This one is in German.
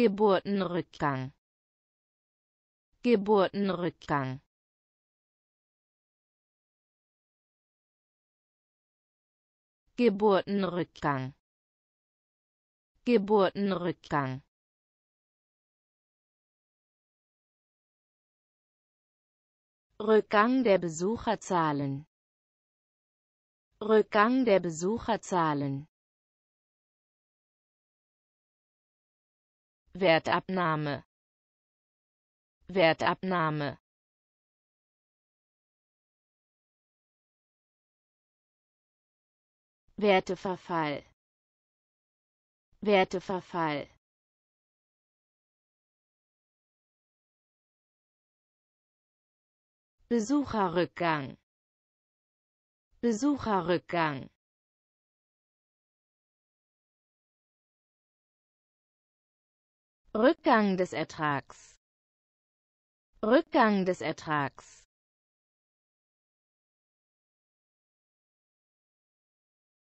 Geburtenrückgang Geburtenrückgang Geburtenrückgang Geburtenrückgang Rückgang der Besucherzahlen Rückgang der Besucherzahlen Wertabnahme Wertabnahme Werteverfall Werteverfall Besucherrückgang Besucherrückgang Rückgang des Ertrags Rückgang des Ertrags